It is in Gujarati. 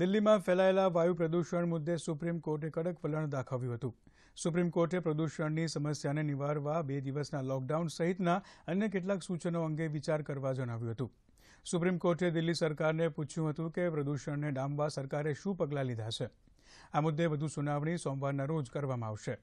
દિલ્હીમાં ફેલાયેલા વાયુ પ્રદૂષણ મુદ્દે સુપ્રીમ કોર્ટે કડક વલણ દાખવ્યું હતું સુપ્રીમ કોર્ટે પ્રદૂષણની સમસ્યાને નિવારવા બે દિવસના લોકડાઉન સહિતના અન્ય કેટલાક સૂચનો અંગે વિચાર કરવા જણાવ્યું હતું સુપ્રીમ કોર્ટે દિલ્હી સરકારને પૂછ્યું હતું કે પ્રદૂષણને ડામવા સરકારે શું પગલાં લીધા છે આ મુદ્દે વધુ સુનાવણી સોમવારના રોજ કરવામાં આવશે